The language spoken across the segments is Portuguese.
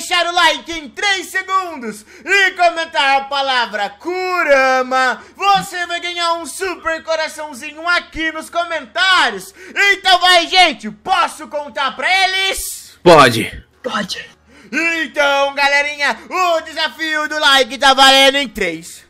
deixar o like em 3 segundos e comentar a palavra Kurama, você vai ganhar um super coraçãozinho aqui nos comentários. Então vai, gente, posso contar pra eles? Pode. Pode. Então, galerinha, o desafio do like tá valendo em 3.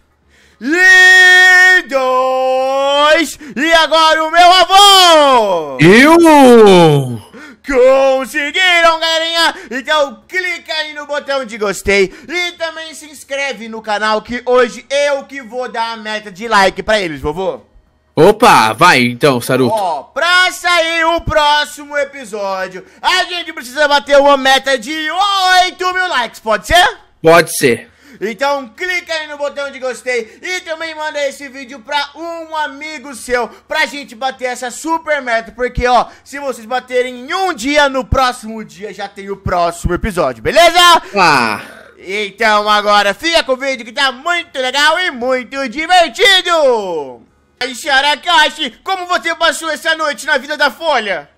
E dois. E agora o meu avô! Eu! Conseguiram, galerinha? Então clica aí no botão de gostei e também se inscreve no canal que hoje eu que vou dar a meta de like pra eles, vovô. Opa, vai então, Saruto. Ó, pra sair o próximo episódio, a gente precisa bater uma meta de 8 mil likes, pode ser? Pode ser. Então clica aí no botão de gostei e também manda esse vídeo pra um amigo seu pra gente bater essa super meta, porque ó, se vocês baterem em um dia, no próximo dia já tem o próximo episódio, beleza? Ah. Então agora fica com o vídeo que tá muito legal e muito divertido! Aí, Xará Kashi, como você passou essa noite na vida da Folha?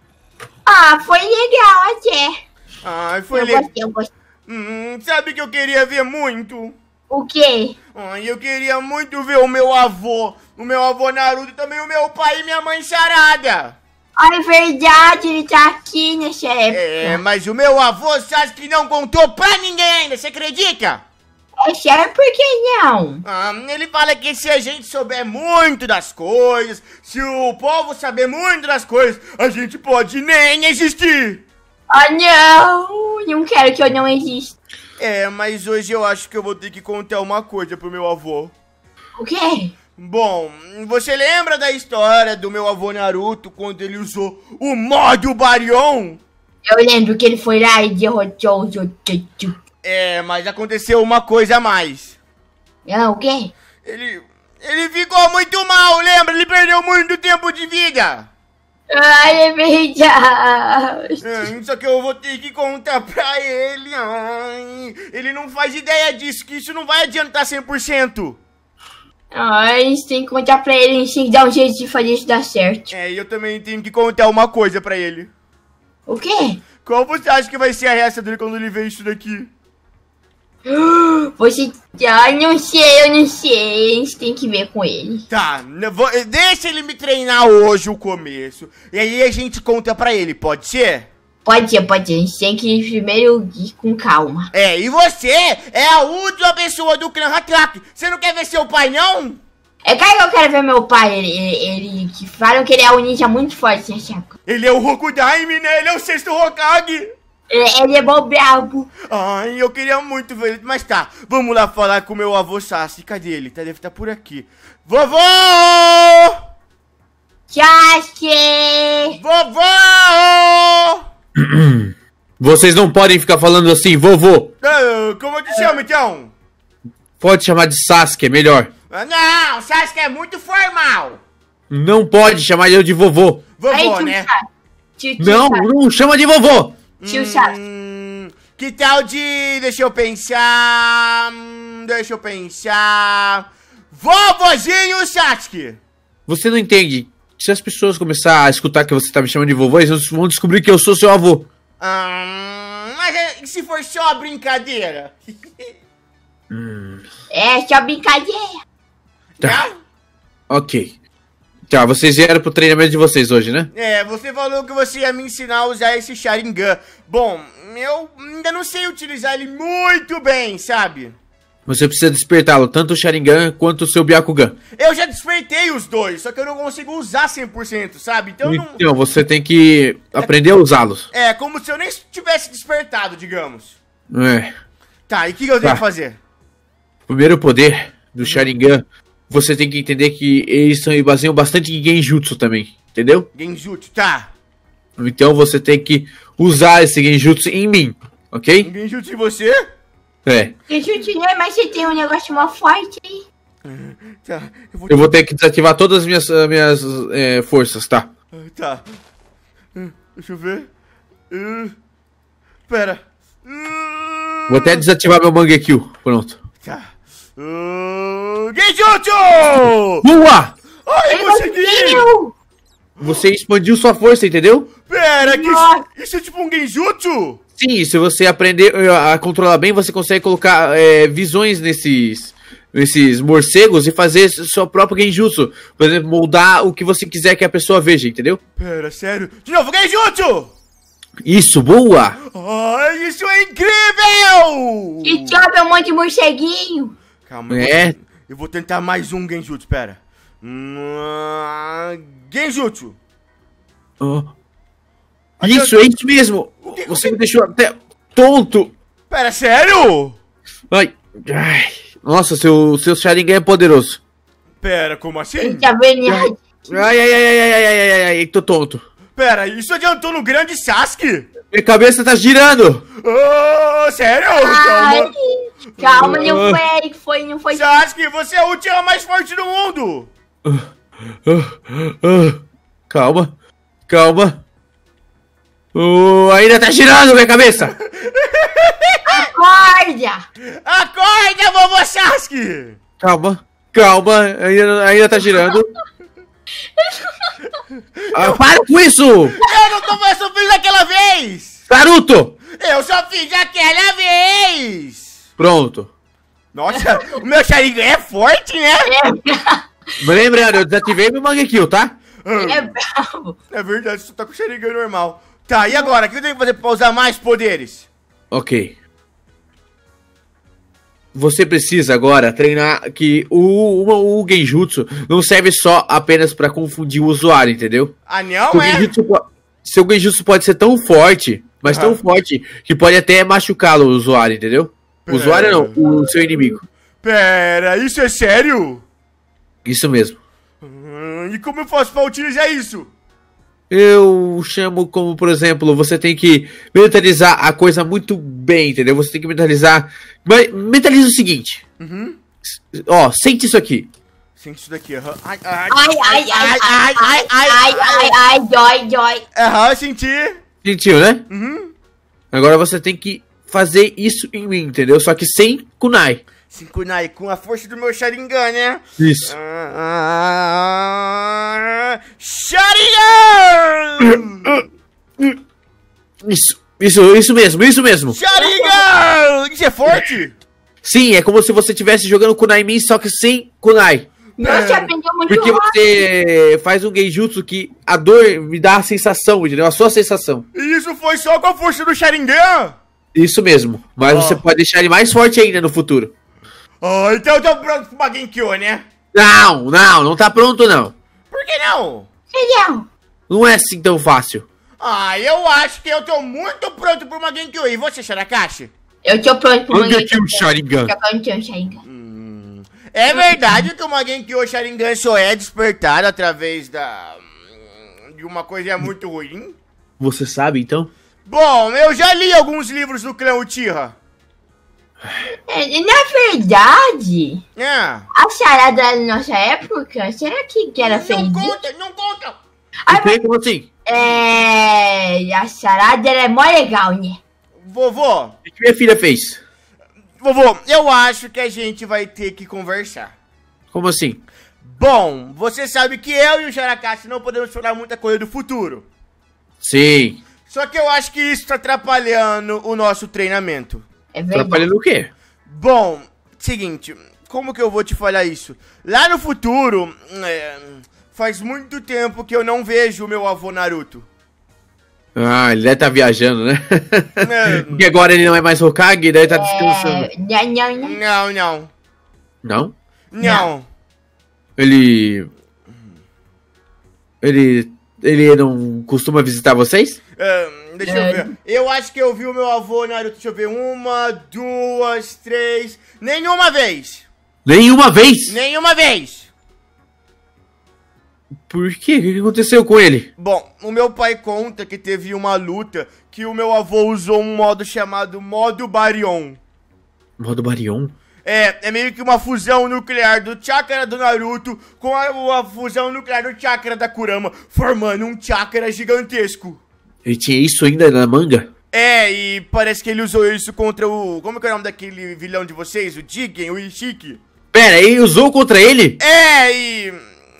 Ah, foi legal até. Ah, foi legal. Eu gostei, eu gostei. Hum, sabe que eu queria ver muito? O quê? Ai, eu queria muito ver o meu avô, o meu avô Naruto, também o meu pai e minha mãe charada. Ah, é verdade, ele tá aqui né, chefe? É, mas o meu avô Sasuke não contou pra ninguém ainda, você acredita? É chefe, por que não? Ah, ele fala que se a gente souber muito das coisas, se o povo saber muito das coisas, a gente pode nem existir. Oh não! Não quero que eu não exista. É, mas hoje eu acho que eu vou ter que contar uma coisa pro meu avô. O quê? Bom, você lembra da história do meu avô Naruto quando ele usou o modo Baryon? Eu lembro que ele foi lá e derrotou o outros. É, mas aconteceu uma coisa a mais. Ah, o quê? Ele. Ele ficou muito mal, lembra? Ele perdeu muito tempo de vida. Ai, beijos. É, é só que eu vou ter que contar pra ele. Ai, ele não faz ideia disso, que isso não vai adiantar 100%. Ai, a gente tem que contar pra ele, a gente tem que dar um jeito de fazer isso dar certo. É, e eu também tenho que contar uma coisa pra ele. O quê? Qual você acha que vai ser a reação dele quando ele vê isso daqui? Você. Ah, não sei, eu não sei. A gente tem que ver com ele. Tá, vou, deixa ele me treinar hoje o começo. E aí a gente conta pra ele, pode ser? Pode ser, pode ser. A gente tem que primeiro ir com calma. É, e você é a última pessoa do clã Hatrap. Você não quer ver seu pai, não? É claro que eu quero ver meu pai. Ele, ele, ele que falam que ele é um ninja muito forte, né, Chaco? Ele é o Rokudaime, né? Ele é o sexto Hokage. Ele é mó brabo. Ai, eu queria muito ver ele. Mas tá, vamos lá falar com o meu avô Sassi. Cadê ele? Tá, deve estar tá por aqui. Vovô! Sassi! Vovô! Vocês não podem ficar falando assim, vovô. Ah, como eu te chamo, então? Pode chamar de Sasuke, é melhor. Ah, não, Sasuke é muito formal. Não pode chamar eu de vovô. Vovô, Aí, né? não, não chama de vovô. Tio Chaves. Hum, que tal de. Deixa eu pensar. Hum, deixa eu pensar. Vovozinho Chatsky! Você não entende. Se as pessoas começar a escutar que você tá me chamando de vovô, eles vão descobrir que eu sou seu avô. Hum, mas é, se for só brincadeira? hum. É, só brincadeira. Tá. Não? Ok. Tá, vocês vieram pro treinamento de vocês hoje, né? É, você falou que você ia me ensinar a usar esse Sharingan. Bom, eu ainda não sei utilizar ele muito bem, sabe? Você precisa despertá-lo, tanto o Sharingan quanto o seu Byakugan. Eu já despertei os dois, só que eu não consigo usar 100%, sabe? Então, então não... você tem que aprender é, a usá-los. É, como se eu nem tivesse despertado, digamos. É. Tá, e o que, que, eu tá. tenho que fazer? Primeiro poder do Sharingan você tem que entender que eles são, baseiam bastante em genjutsu também, entendeu? Genjutsu, tá. Então você tem que usar esse genjutsu em mim, ok? Genjutsu em você? É. Genjutsu não, mas você tem um negócio mó forte aí. Tá, eu vou, eu vou ter que desativar todas as minhas, minhas é, forças, tá? Ah, tá. Ah, deixa eu ver. Uh, pera. Uh... Vou até desativar meu Mangekyou. Pronto. Tá. Uh... Genjutsu! Boa! Ai, consegui! Você expandiu sua força, entendeu? Pera, que isso, isso é tipo um genjutsu? Sim, se você aprender eh, a controlar bem, você consegue colocar é, visões nesses nesses morcegos e fazer sua própria genjutsu. Por exemplo, moldar o que você quiser que a pessoa veja, entendeu? Pera, sério? De novo, genjutsu! Isso, boa! Ai, isso é incrível! Que tchau, é meu monte de morceguinho! Calma, é, eu vou tentar mais um Genjutsu, pera. genjutsu! Oh. Isso, é isso mesmo! Que, Você que... me deixou até tonto! Pera, sério? Ai, ai. Nossa, seu, seu Sharingan é poderoso. Pera, como assim? Ai, ai, ai, ai, ai, ai, ai, ai, ai, tô tonto. Pera, isso adiantou no grande Sasuke? Minha cabeça tá girando! Oh, sério? Ai. Calma. Calma, não ah. foi, foi, não foi. Sasuke, você é o última mais forte do mundo! Calma, calma. Uh, ainda tá girando minha cabeça! Acorda! Acorda, vovô Sasuke! Calma, calma, ainda, ainda tá girando. ah, para com isso! Eu não tô mais sofrendo daquela vez! Naruto! Eu só fiz aquela vez! Pronto. Nossa, o meu Sharingan é forte, né? É. Lembrando, eu desativei meu Mangekyou, tá? É bravo. É verdade, você tá com o Sharingan normal. Tá, e agora? O que eu tenho que fazer pra usar mais poderes? Ok. Você precisa agora treinar que o, o, o Genjutsu não serve só apenas para confundir o usuário, entendeu? Ah, não, é? Genjutsu, seu Genjutsu pode ser tão forte, mas ah. tão forte, que pode até machucá-lo o usuário, entendeu? Pera. Usuário não, o seu inimigo. Pera, isso é sério? Isso mesmo. e como eu faço pra utilizar isso? Eu chamo como, por exemplo, você tem que mentalizar a coisa muito bem, entendeu? Você tem que mentalizar. Mas mentaliza o seguinte. Uhum. Ó, sente isso aqui. Sente isso daqui, aham. Ai, ai, ai, ai, ai, ai, ai, ai, ai, joy, joy. ai, ai, Sentiu, né? ai, Agora você tem que fazer isso em mim, entendeu? Só que sem kunai. Sem kunai, com a força do meu Sharingan, né? Isso. Ah, ah, ah, Sharingan! Isso, isso, isso mesmo, isso mesmo. Sharingan! Isso é forte? Sim, é como se você estivesse jogando kunai em mim, só que sem kunai. Nossa, aprendeu muito Porque rápido. você faz um genjutsu que a dor me dá a sensação, entendeu? A sua sensação. E isso foi só com a força do Sharingan? Isso mesmo. Mas oh. você pode deixar ele mais forte ainda no futuro. Oh, então eu tô pronto pro Bagenkyo, né? Não, não, não tá pronto não. Por que não? Não. Não é assim tão fácil. Ah, eu acho que eu tô muito pronto pro Magenkyo. E você, Sharakashi? Eu tô pronto pro Magenkyo Sharingan. Hum, é verdade que o Magenkyo Sharingan só é despertado através da... De uma coisa muito ruim? Você sabe, então? Bom, eu já li alguns livros do clã Utira. É, na verdade, é. a charada da nossa época, será que era feita? Não conta, não conta! como assim? É. A charada é mó legal, né? Vovô. O que minha filha fez? Vovô, eu acho que a gente vai ter que conversar. Como assim? Bom, você sabe que eu e o Xaracaste não podemos falar muita coisa do futuro. Sim. Só que eu acho que isso tá atrapalhando o nosso treinamento. É verdade. Atrapalhando o quê? Bom, seguinte, como que eu vou te falar isso? Lá no futuro, hum, é, faz muito tempo que eu não vejo o meu avô Naruto. Ah, ele deve estar tá viajando, né? É. Porque agora ele não é mais Hokage, daí tá é, descansando. não, não. Não? Não. Ele. Ele. Ele não costuma visitar vocês? deixa é. eu ver. Eu acho que eu vi o meu avô né, Naruto, deixa eu ver, uma, duas, três. Nenhuma vez! Nenhuma vez? Nenhuma vez! Por quê? O que aconteceu com ele? Bom, o meu pai conta que teve uma luta que o meu avô usou um modo chamado modo Barion. Modo Barion? É, é meio que uma fusão nuclear do chakra do Naruto com a, a fusão nuclear do chakra da Kurama, formando um chakra gigantesco. Ele tinha isso ainda na manga? É, e parece que ele usou isso contra o. Como é, é o nome daquele vilão de vocês? O Jigen, o Ishiki? Pera, ele usou contra ele? É, e.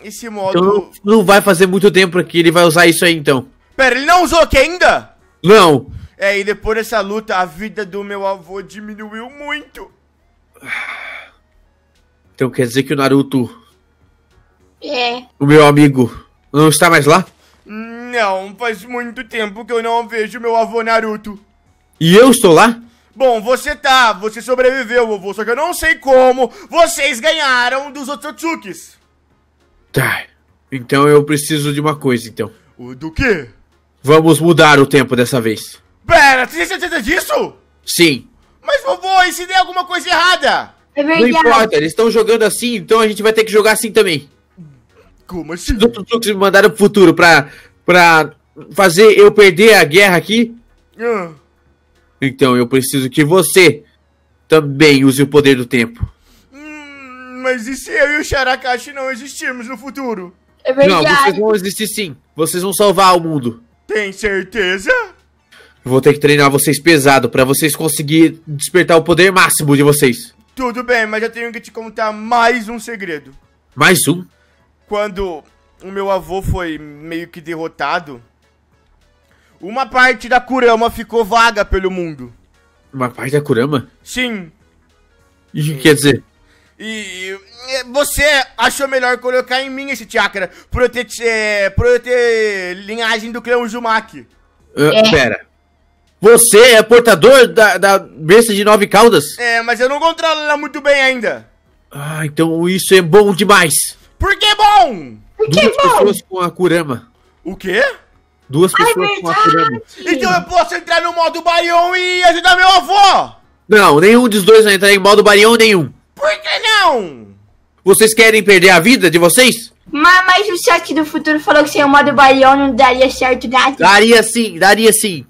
Esse modo. Então não, não vai fazer muito tempo que ele vai usar isso aí então. Pera, ele não usou aqui ainda? Não. É, e depois dessa luta, a vida do meu avô diminuiu muito. Então quer dizer que o Naruto. É. O meu amigo. Não está mais lá? Não, faz muito tempo que eu não vejo meu avô Naruto. E eu estou lá? Bom, você tá, você sobreviveu, vovô, só que eu não sei como vocês ganharam dos Otsutsukis. Tá, então eu preciso de uma coisa, então. O do quê? Vamos mudar o tempo dessa vez. Pera, você tem certeza disso? Sim. Mas, vovô, e se der alguma coisa errada? É não importa, eles estão jogando assim, então a gente vai ter que jogar assim também. Como assim? Os Otsutsukis me mandaram pro futuro pra pra fazer eu perder a guerra aqui? Ah. Então eu preciso que você também use o poder do tempo. Hum, mas e se eu e o Sharakashi não existirmos no futuro? É verdade. Não, vocês vão existir sim. Vocês vão salvar o mundo. Tem certeza? Vou ter que treinar vocês pesado para vocês conseguir despertar o poder máximo de vocês. Tudo bem, mas eu tenho que te contar mais um segredo. Mais um? Quando o meu avô foi meio que derrotado, uma parte da Kurama ficou vaga pelo mundo. Uma parte da Kurama? Sim. o que quer dizer? E, e você achou melhor colocar em mim esse chakra pra eu ter, é, pra eu ter linhagem do clã Jumaki. Uh, ah, é. Pera. Você é portador da, da besta de nove caudas? É, mas eu não controlo ela muito bem ainda. Ah, então isso é bom demais. Por que é bom? Duas pessoas com a Kurama. O quê? Duas pessoas Ai, com a Kurama. Então eu posso entrar no modo Barion e ajudar meu avô! Não, nenhum dos dois vai entrar em modo Barion nenhum. Por que não? Vocês querem perder a vida de vocês? Mas, mas o chat do futuro falou que sem o modo Barion não daria certo nada. Né? Daria sim, daria sim.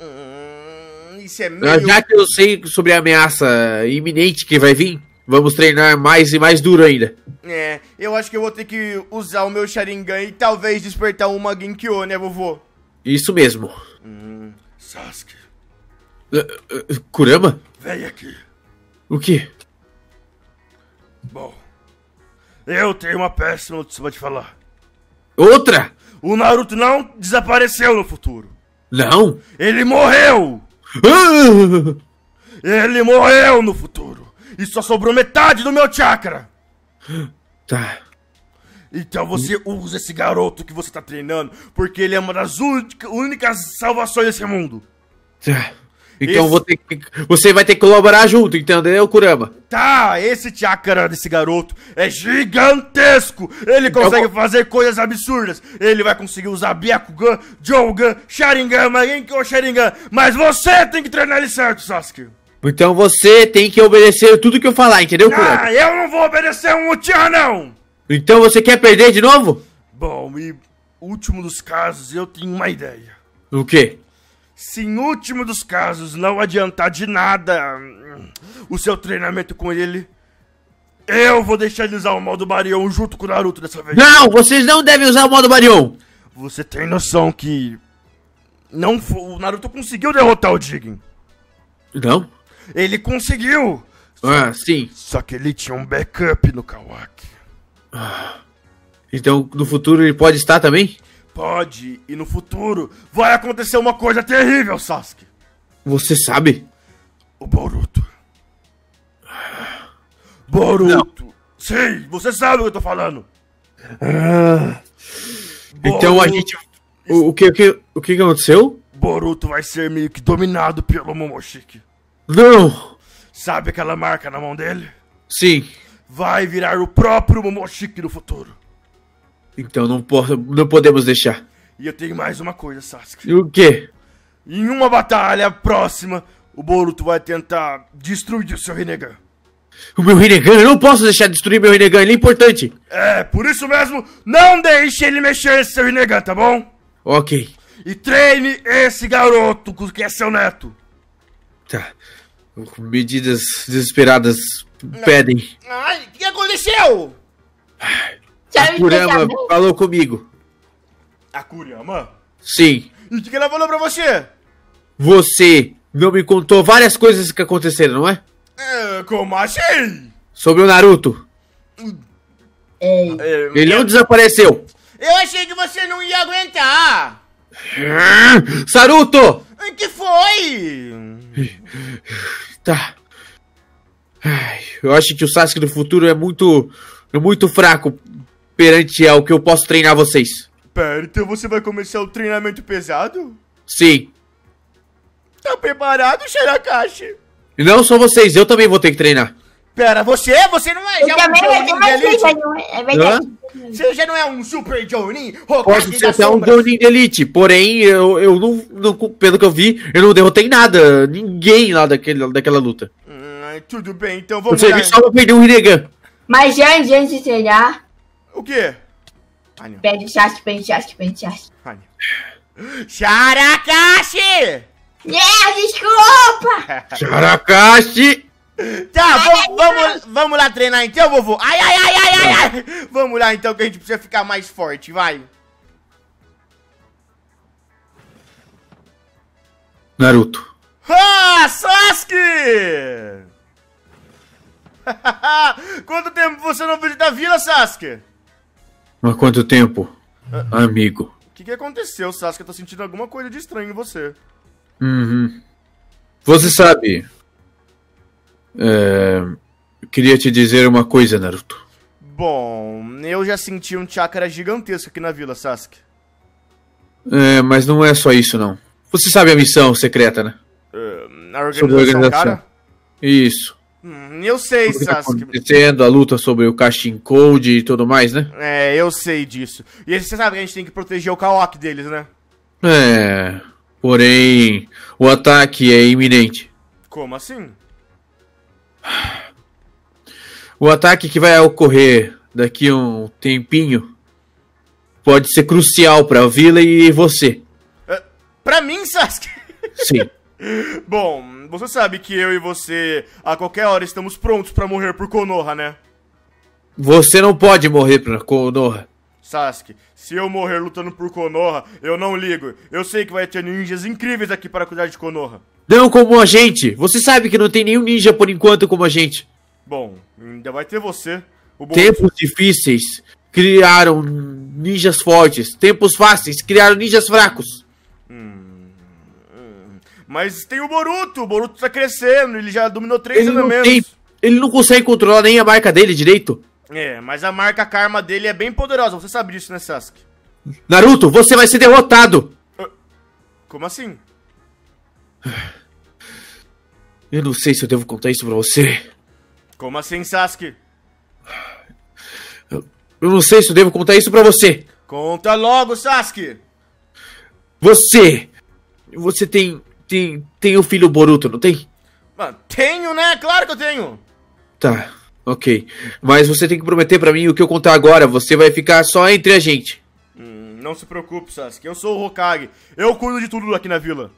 Hum, isso é meio... Já que eu sei sobre a ameaça iminente que vai vir, Vamos treinar mais e mais duro ainda. É, eu acho que eu vou ter que usar o meu Sharingan e talvez despertar uma Genkyo, né, vovô? Isso mesmo. Hum, Sasuke. Uh, uh, Kurama? Vem aqui. O que? Bom, eu tenho uma péssima notícia pra te falar. Outra? O Naruto não desapareceu no futuro. Não? Ele morreu! Ah! Ele morreu no futuro e só sobrou metade do meu chakra. Tá. Então você usa esse garoto que você tá treinando, porque ele é uma das únicas salvações desse mundo. Tá. Então esse... que, você vai ter que colaborar junto, entendeu, Kurama? Tá, esse chakra desse garoto é gigantesco! Ele então consegue fazer coisas absurdas! Ele vai conseguir usar Byakugan, Jougan, Sharingan, Magenki é Sharingan! Mas você tem que treinar ele certo, Sasuke! Então você tem que obedecer tudo que eu falar, entendeu, Kurama? Ah, eu não vou obedecer um Uchiha, não! Então você quer perder de novo? Bom, e último dos casos, eu tenho uma ideia. O quê? Se em último dos casos não adiantar de nada hum, o seu treinamento com ele, eu vou deixar ele usar o modo Barion junto com o Naruto dessa vez. Não, vocês não devem usar o modo Barion! Você tem noção que. Não, o Naruto conseguiu derrotar o Jigen. Não? Ele conseguiu! Ah, só, sim. Só que ele tinha um backup no Kawaki. Ah. então, no futuro ele pode estar também? Pode, e no futuro vai acontecer uma coisa terrível, Sasuke. Você sabe? O Boruto. Boruto. Não. Sim, você sabe o que eu tô falando. Ah. Então a gente. O, o, que, o, que, o que aconteceu? Boruto vai ser meio que dominado pelo Momoshiki. Não! Sabe aquela marca na mão dele? Sim. Vai virar o próprio Momoshiki no futuro. Então não, não podemos deixar. E eu tenho mais uma coisa, Sasuke. E o quê? Em uma batalha próxima, o Boruto vai tentar destruir o seu Renegan. O meu Renegan? eu não posso deixar destruir meu Renegan, ele é importante. É, por isso mesmo, não deixe ele mexer nesse seu Renegan, tá bom? Ok. E treine esse garoto que é seu neto. Tá. Medidas desesperadas pedem. Ai, o que aconteceu? A Kurama falou comigo. A Kurama? Sim. E o que ela falou pra você? Você não me contou várias coisas que aconteceram, não é? é como assim? Sobre o Naruto. Ele não desapareceu. Eu achei que você não ia aguentar. Saruto! O que foi? Tá. Ai, eu acho que o Sasuke do futuro é muito. É muito fraco perante ao que eu posso treinar vocês. Pera, então você vai começar o treinamento pesado? Sim. Tá preparado, Sharakashi? Não só vocês, eu também vou ter que treinar. Pera, você? É? Você não é eu já é um Jonin de elite? não é, é verdade. Você já não é um super Jonin? Pode ser até um Jonin de elite, porém, eu, eu não, não, pelo que eu vi, eu não derrotei nada, ninguém lá daquele, daquela luta. Hum, tudo bem, então vamos lá. Você só pra perder um Hinegan. Mas já antes de treinar... O quê? Pede chasque, pede chasque, pede chasque. Charakashi! Yes, é, desculpa! Charakashi! Tá, vamos, vamos, vamos lá treinar então, vovô. Ai, ai, ai, ai, ai, ai. Vamos lá então, que a gente precisa ficar mais forte, vai. Naruto. Ah, Sasuke! Quanto tempo você não veio da vila, Sasuke? Há quanto tempo, amigo? O que, que aconteceu, Sasuke? Eu tá tô sentindo alguma coisa de estranho em você. Uhum. Você sabe, é, queria te dizer uma coisa, Naruto. Bom, eu já senti um chakra gigantesco aqui na vila, Sasuke. É, mas não é só isso, não. Você sabe a missão secreta, né? Uh, a organização, sobre a organização. Cara? Isso. Hum, eu sei, O que tá Sasuke. Acontecendo a luta sobre o Kashin Code e tudo mais, né? É, eu sei disso. E você sabe que a gente tem que proteger o Kaok deles, né? É. Porém, o ataque é iminente. Como assim? O ataque que vai ocorrer daqui a um tempinho pode ser crucial para a vila e você. É, pra para mim, Sasuke? Sim. Bom, você sabe que eu e você a qualquer hora estamos prontos para morrer por Konoha, né? Você não pode morrer por Konoha. Sasuke, se eu morrer lutando por Konoha, eu não ligo. Eu sei que vai ter ninjas incríveis aqui para cuidar de Konoha. Não como a gente. Você sabe que não tem nenhum ninja por enquanto como a gente. Bom, ainda vai ter você. Tempos difíceis criaram ninjas fortes. Tempos fáceis criaram ninjas fracos. Hum, mas tem o Boruto. O Boruto tá crescendo. Ele já dominou três ele elementos. Não tem... Ele não consegue controlar nem a marca dele direito. É, mas a marca Karma dele é bem poderosa, você sabe disso, né, Sasuke? Naruto, você vai ser derrotado! Ah, como assim? Eu não sei se eu devo contar isso pra você. Como assim, Sasuke? Eu não sei se eu devo contar isso pra você. Conta logo, Sasuke! Você! Você tem. tem. tem o um filho Boruto, não tem? Mano, tenho, né? Claro que eu tenho! Tá. Ok. Mas você tem que prometer para mim o que eu contar agora. Você vai ficar só entre a gente. Hum, não se preocupe, Sasuke. Eu sou o Hokage. Eu cuido de tudo aqui na vila.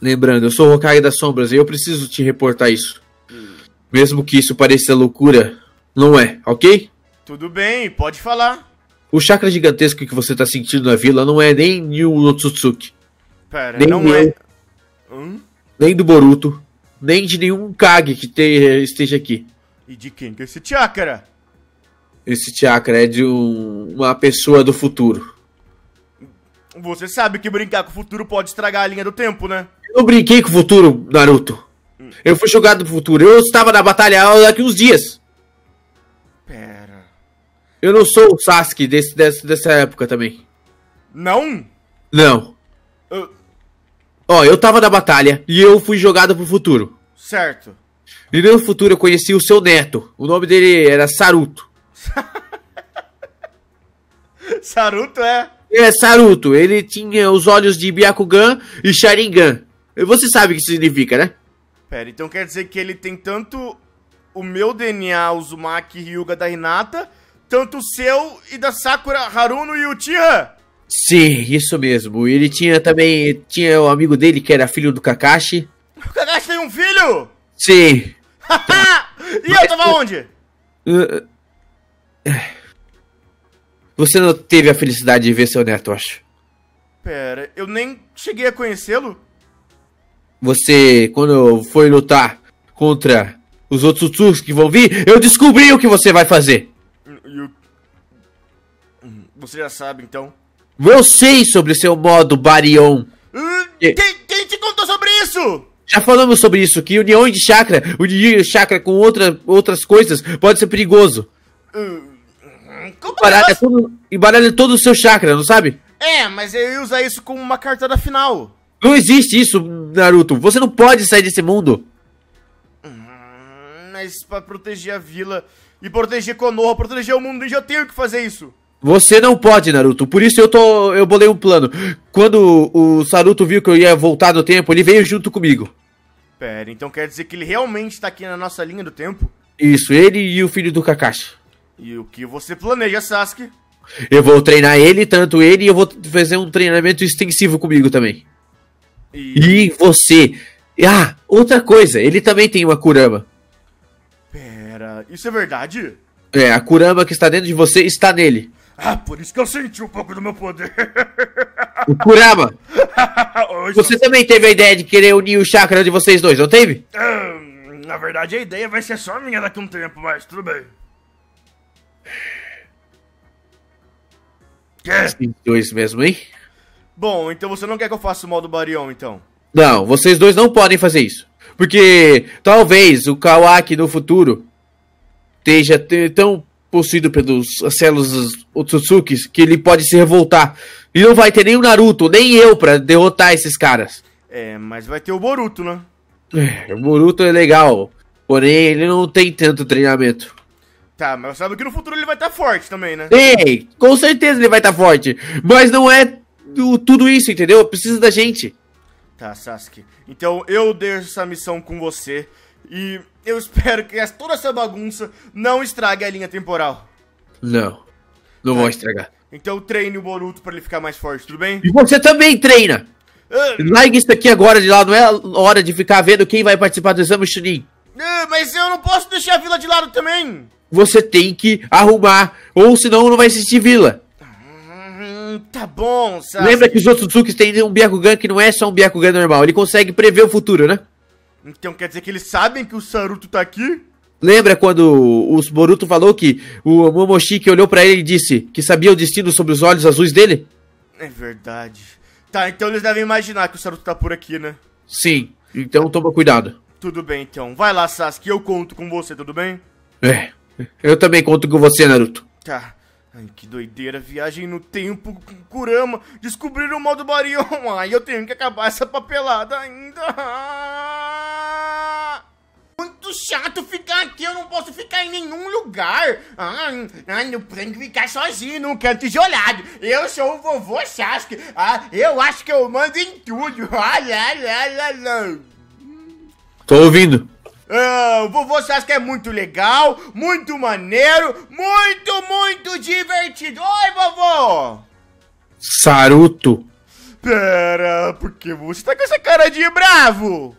Lembrando, eu sou o Hokage das Sombras e eu preciso te reportar isso. Hum. Mesmo que isso pareça loucura, não é, ok? Tudo bem, pode falar. O chakra gigantesco que você tá sentindo na vila não é nem o Notsutsuki. Pera, nem não meu, é. Hum? Nem do Boruto. Nem de nenhum Kage que te, esteja aqui. E de quem que é esse chakra? Esse chakra é de um, uma pessoa do futuro. Você sabe que brincar com o futuro pode estragar a linha do tempo, né? Eu brinquei com o futuro, Naruto. Hum. Eu fui jogado pro futuro. Eu estava na batalha daqui uns dias. Pera. Eu não sou o Sasuke desse, desse dessa época também. Não? Não. Eu... Ó, eu tava na batalha e eu fui jogado pro futuro. Certo. E no futuro eu conheci o seu neto. O nome dele era Saruto. Saruto é? É, Saruto. Ele tinha os olhos de Byakugan e Sharingan. Você sabe o que significa, né? Pera, então quer dizer que ele tem tanto o meu DNA, Uzumaki Ryuga da Hinata, tanto o seu e da Sakura Haruno e Uchiha? Sim, isso mesmo. Ele tinha também, tinha o um amigo dele que era filho do Kakashi. O Kakashi tem um filho? Sim. e eu tava onde? É. Você não teve a felicidade de ver seu neto, acho. Pera, eu nem cheguei a conhecê-lo. Você, quando foi lutar contra os outros Tsutsus que vão vir, eu descobri o que você vai fazer. Eu... Você já sabe, então? Eu sei sobre seu modo Barion. Uh, quem, quem te contou sobre isso? Já falamos sobre isso, que união de chakra, unir chakra com outra, outras coisas pode ser perigoso. Hum, embaralha, todo, embaralha todo o seu chakra, não sabe? É, mas eu ia usar isso como uma cartada final. Não existe isso, Naruto. Você não pode sair desse mundo. Hum, mas pra proteger a vila e proteger Konoha, proteger o mundo, eu já tenho que fazer isso. Você não pode, Naruto. Por isso eu tô. Eu bolei um plano. Quando o Saruto viu que eu ia voltar no tempo, ele veio junto comigo. Pera, então quer dizer que ele realmente tá aqui na nossa linha do tempo? Isso, ele e o filho do Kakashi. E o que você planeja, Sasuke? Eu vou treinar ele, tanto ele, e eu vou fazer um treinamento extensivo comigo também. E, e você? Ah, outra coisa, ele também tem uma Kurama. Pera, isso é verdade? É, a Kurama que está dentro de você está nele. Ah, por isso que eu senti um pouco do meu poder. O Kurama, você também teve a ideia de querer unir o chakra de vocês dois, não teve? Hum, na verdade, a ideia vai ser só minha daqui a um tempo, mas tudo bem. Quer? Vocês dois mesmo, hein? Bom, então você não quer que eu faça o modo barion, então? Não, vocês dois não podem fazer isso. Porque talvez o Kawaki no futuro esteja tão possuído pelos células Otsutsukis, que ele pode se revoltar. E não vai ter nem o Naruto, nem eu pra derrotar esses caras. É, mas vai ter o Boruto, né? É, o Boruto é legal, porém ele não tem tanto treinamento. Tá, mas sabe que no futuro ele vai estar tá forte também, né? Ei, com certeza ele vai estar tá forte, mas não é tudo isso, entendeu? Precisa da gente. Tá, Sasuke. Então eu deixo essa missão com você e eu espero que toda essa bagunça não estrague a linha temporal. Não. Não vou estragar. Então treine o Boruto para ele ficar mais forte, tudo bem? E você também treina! Uh, ah. Largue isso aqui agora de lá, não é hora de ficar vendo quem vai participar do exame Chunin. Uh, mas eu não posso deixar a vila de lado também! Você tem que arrumar, ou senão não vai existir vila. Hum, tá bom, sabe? Lembra que os outros Tsukis têm um Byakugan que não é só um Byakugan normal, ele consegue prever o futuro, né? Então quer dizer que eles sabem que o Saruto tá aqui? Lembra quando o Boruto falou que o Momoshiki olhou para ele e disse que sabia o destino sobre os olhos azuis dele? É verdade. Tá, então eles devem imaginar que o Saruto tá por aqui, né? Sim, então toma cuidado. Tudo bem, então. Vai lá, Sasuke, eu conto com você, tudo bem? É, eu também conto com você, Naruto. Tá. Ai, que doideira, viagem no tempo, com Kurama, descobriram o modo Barion. Ai, eu tenho que acabar essa papelada ainda. Muito chato ficar aqui, eu não posso ficar em nenhum lugar. Ah, não, eu tenho que ficar sozinho num canto isolado. Eu sou o vovô Sasuke, ah, eu acho que eu mando em tudo. Ah, lá, lá, lá, lá. Tô ouvindo. Ah, o vovô Sasuke é muito legal, muito maneiro, muito, muito Saruto. Pera, por que você tá com essa cara de bravo?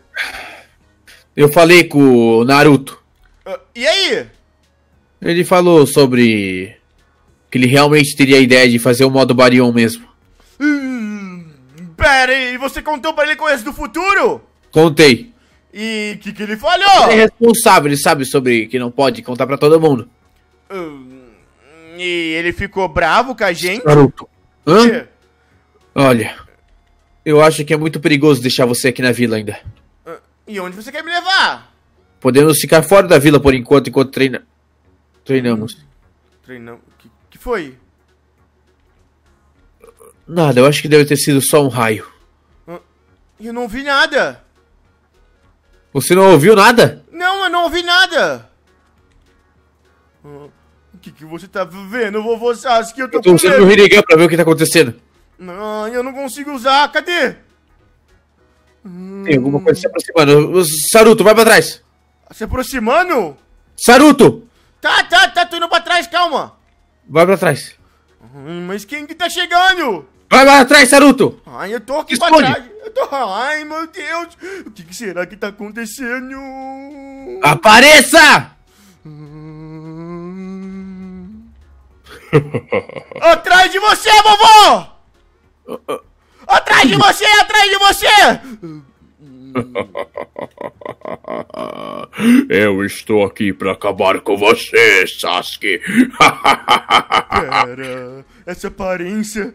Eu falei com o Naruto. Uh, e aí? Ele falou sobre que ele realmente teria a ideia de fazer o modo Barion mesmo. Hum, pera, e você contou pra ele com esse do futuro? Contei. E o que, que ele falou? Ele é responsável, ele sabe sobre que não pode contar pra todo mundo. Hum, e ele ficou bravo com a gente? Naruto. Hã? Que? Olha, eu acho que é muito perigoso deixar você aqui na vila ainda. E onde você quer me levar? Podemos ficar fora da vila por enquanto, enquanto treina... treinamos. Treinamos? Que, que foi? Nada, eu acho que deve ter sido só um raio. Eu não vi nada. Você não ouviu nada? Não, eu não ouvi nada. O que, que você tá vendo, vovô que Eu tô, eu tô usando o Rinnegan pra ver o que tá acontecendo. Não, eu não consigo usar. Cadê? Tem alguma coisa se aproximando. Saruto, vai pra trás. Se aproximando? Saruto! Tá, tá, tá, tô indo pra trás, calma. Vai pra trás. Hum, mas quem que tá chegando? Vai lá atrás, Saruto! Ai, eu tô aqui Esconde. pra trás. Eu tô... Ai, meu Deus. O que, que será que tá acontecendo? Apareça! Hum. atrás de você, vovô! Atrás de você! Atrás de você! Eu estou aqui para acabar com você, Sasuke. Pera, essa aparência,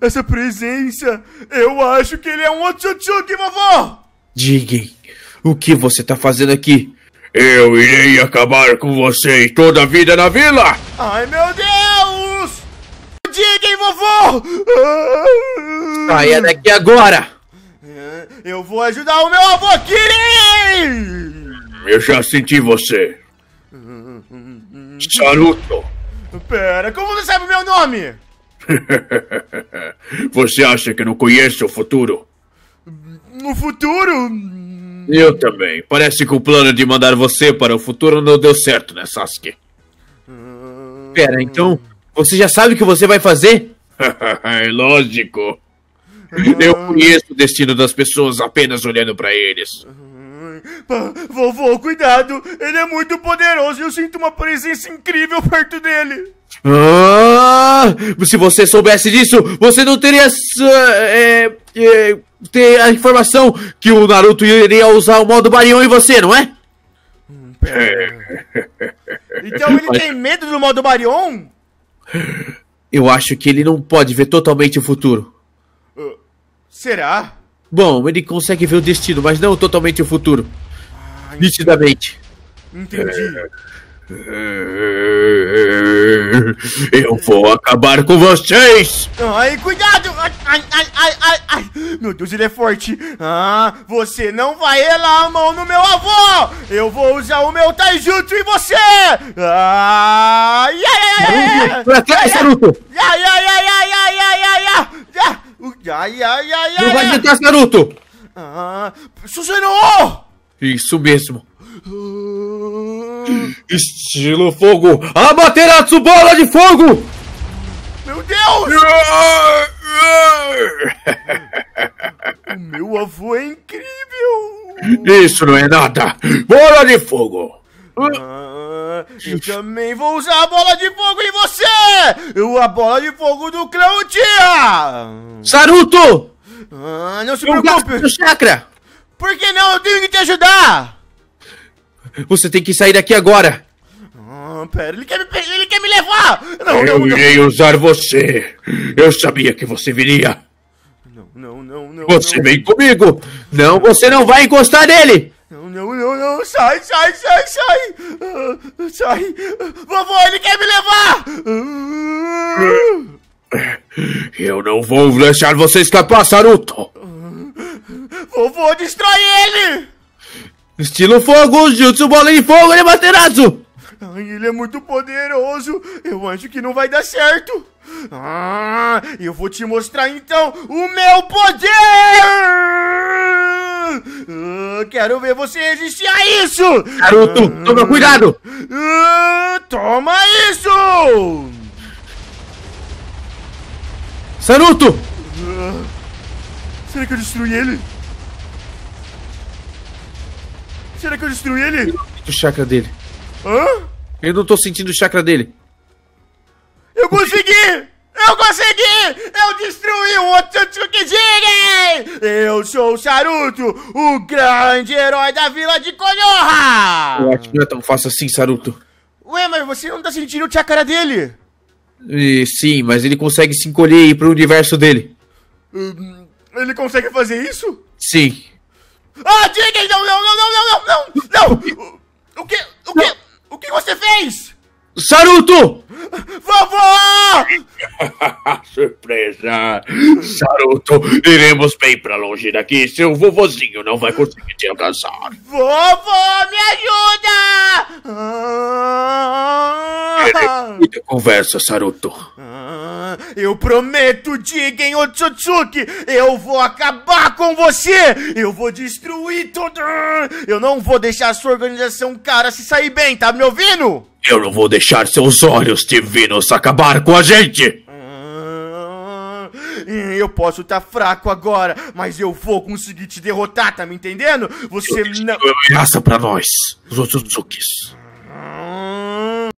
essa presença, eu acho que ele é um Otsutsuki, vovó! Diguem, o que você tá fazendo aqui? Eu irei acabar com você e toda a vida na vila! Ai, meu Deus! vovô! Saia daqui agora! É, eu vou ajudar o meu avô, Kirin! Eu já senti você. Saluto. Pera, como você sabe o meu nome? você acha que não conheço o futuro? O futuro? Eu também. Parece que o plano de mandar você para o futuro não deu certo, né, Sasuke? Pera, então você já sabe o que você vai fazer? é lógico. Eu conheço o destino das pessoas apenas olhando para eles. vovô, cuidado! Ele é muito poderoso e eu sinto uma presença incrível perto dele! Ah, se você soubesse disso, você não teria. É, é, ter a informação que o Naruto iria usar o modo Barion em você, não é? Hum, então ele tem medo do modo Barion? Eu acho que ele não pode ver totalmente o futuro. Uh, será? Bom, ele consegue ver o destino, mas não totalmente o futuro. Ah, Nitidamente. Entendi. Eu vou acabar com vocês! Ai, cuidado! Ai, ai, ai, ai, ai. Meu Deus, ele é forte! Ah, você não vai relar a mão no meu avô! Eu vou usar o meu taijutsu em você! Ah, ia, ia, ai! Ai, ai, trás, Naruto! Ia, ia, ia, ia, ia, ia, ia, ia. Ai, ai, ai, ai, Não vai de trás, Naruto! Ah, Suzano! Isso mesmo! Estilo fogo! Amaterasu bola de fogo! Meu Deus! o meu avô é incrível! Isso não é nada! Bola de fogo! Ah, eu também vou usar a bola de fogo em você! Eu, a bola de fogo do Clão Tia! Saruto! Ah, não se eu preocupe! Chakra. Por que não? Eu tenho que te ajudar! Você tem que sair daqui agora! Ah, pera, ele quer me ele quer me levar! Não, eu não, irei não. usar você! Eu sabia que você viria! Não, não, não, não. Você não. vem comigo! Não, você não vai encostar nele! Não, não, não, não, sai, sai, sai, sai! Ah, sai! Vovô, ele quer me levar! Eu não vou deixar você escapar, Saruto! Ah, vovô, destrói Estilo fogo, jutsu, bola em fogo, ele materaço! Ai, ele é muito poderoso. Eu acho que não vai dar certo. Ah, eu vou te mostrar então o meu poder! Ah, quero ver você resistir a isso! Saruto. ah, toma cuidado! Ah, toma isso! Saruto! Ah, será que eu destruí ele? Será que eu destruí ele? O chakra dele. Hã? Eu não tô sentindo o chakra dele. Eu consegui! Eu consegui! Eu destruí o Otsutsukijiren! Eu sou o Saruto, o grande herói da vila de Konoha! Eu acho que não é tão fácil assim, Saruto. Ué, mas você não tá sentindo o chakra dele? E, sim, mas ele consegue se encolher e ir pro universo dele. Hum, ele consegue fazer isso? Sim. Ah, Dickens, não, não, não, não, não, não, não! O que, o que, o que você fez? Saruto! Vovó! Surpresa! Saruto, iremos bem pra longe daqui. Seu vovozinho não vai conseguir te alcançar. Vovó, me ajuda! Ah... É, muita conversa, Saruto. Ah, eu prometo, Jigen Otsutsuki! Eu vou acabar com você! Eu vou destruir tudo! Eu não vou deixar a sua organização cara se sair bem, tá me ouvindo? Eu não vou deixar seus olhos divinos acabar com a gente! Ah, eu posso estar tá fraco agora, mas eu vou conseguir te derrotar, tá me entendendo? Você não. É ameaça pra nós, os Otsuzukis.